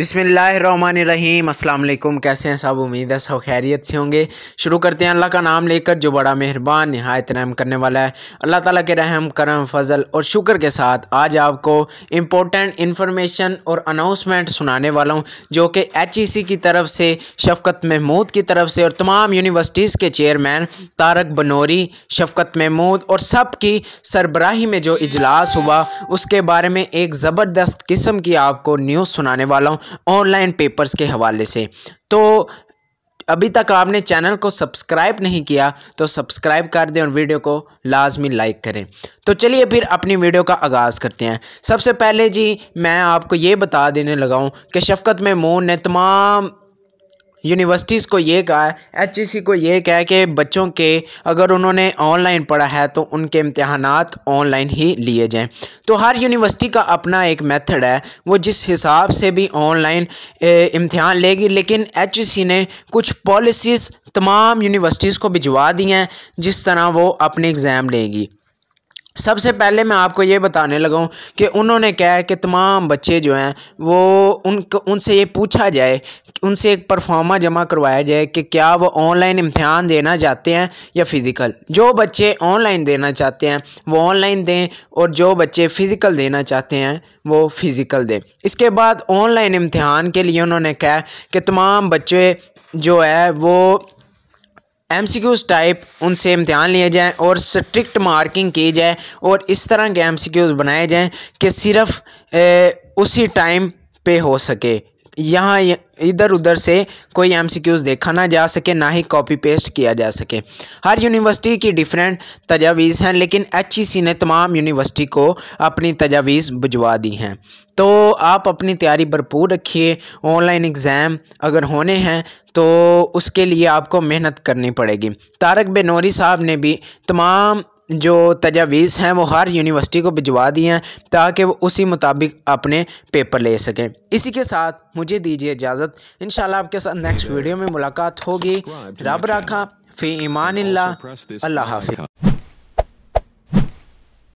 अस्सलाम वालेकुम कैसे हैं सब उम्मीद है सब खैरियत से होंगे शुरू करते हैं अल्लाह का नाम लेकर जो बड़ा मेहरबान नहायत रहम करने वाला है अल्लाह ताला के रहम करम फजल और शुक्र के साथ आज आपको इम्पोर्टेंट इन्फॉर्मेशन और अनाउंसमेंट सुनाने वाला हूँ जो कि एच ई सी की तरफ से शफकत महमूद की तरफ से और तमाम यूनिवर्सिटीज़ के चेयरमैन तारक बनोरी शफकत महमूद और सब की सरबराही में जो इजलास हुआ उसके बारे में एक ज़बरदस्त किस्म की आपको न्यूज़ सुनाने वाला हूँ ऑनलाइन पेपर्स के हवाले से तो अभी तक आपने चैनल को सब्सक्राइब नहीं किया तो सब्सक्राइब कर दें और वीडियो को लाजमी लाइक करें तो चलिए फिर अपनी वीडियो का आगाज़ करते हैं सबसे पहले जी मैं आपको ये बता देने लगाऊं कि शफकत महमून ने तमाम यूनिवर्सिटीज़ को ये कहा है एच को ये कहा है कि बच्चों के अगर उन्होंने ऑनलाइन पढ़ा है तो उनके इम्तहान ऑनलाइन ही लिए जाएँ तो हर यूनिवर्सिटी का अपना एक मेथड है वो जिस हिसाब से भी ऑनलाइन इम्तहान लेगी लेकिन एच ने कुछ पॉलिसीज़ तमाम यूनिवर्सिटीज़ को भिजवा दी हैं जिस तरह वो अपने एग्ज़ाम लेगी सबसे पहले मैं आपको ये बताने लगा हूँ कि उन्होंने क्या है कि तमाम बच्चे जो हैं वो उन उनसे ये पूछा जाए उनसे एक परफॉर्मा जमा करवाया जाए कि क्या वो ऑनलाइन इम्तहान देना चाहते हैं या फ़िज़िकल जो बच्चे ऑनलाइन देना चाहते हैं वो ऑनलाइन दें और जो बच्चे फ़िज़िकल देना चाहते हैं वो फ़िज़िकल दें इसके बाद ऑनलाइन इम्तहान के लिए उन्होंने कहा कि तमाम बच्चे जो है वो एम सी क्यूज़ टाइप उनसे इम्तहान लिए जाएँ और स्ट्रिक्ट मार्किंग की जाए और इस तरह के एम सी क्यूज़ बनाए जाएँ कि सिर्फ उसी टाइम पे हो सके यहाँ इधर उधर से कोई एमसीक्यूज देखा ना जा सके ना ही कॉपी पेस्ट किया जा सके हर यूनिवर्सिटी की डिफरेंट तजावीज़ हैं लेकिन एच e ने तमाम यूनिवर्सिटी को अपनी तजावीज़ बुझवा दी हैं तो आप अपनी तैयारी भरपूर रखिए ऑनलाइन एग्ज़ाम अगर होने हैं तो उसके लिए आपको मेहनत करनी पड़ेगी तारक बेनौरी साहब ने भी तमाम जो तजावीज़ हैं वो हर यूनिवर्सिटी को भिजवा दिए हैं ताकि वो उसी मुताबिक अपने पेपर ले सकें इसी के साथ मुझे दीजिए इजाज़त इन आपके साथ नेक्स्ट वीडियो में मुलाकात होगी रब रखा फ़ी ईमान अल्लाह हाफि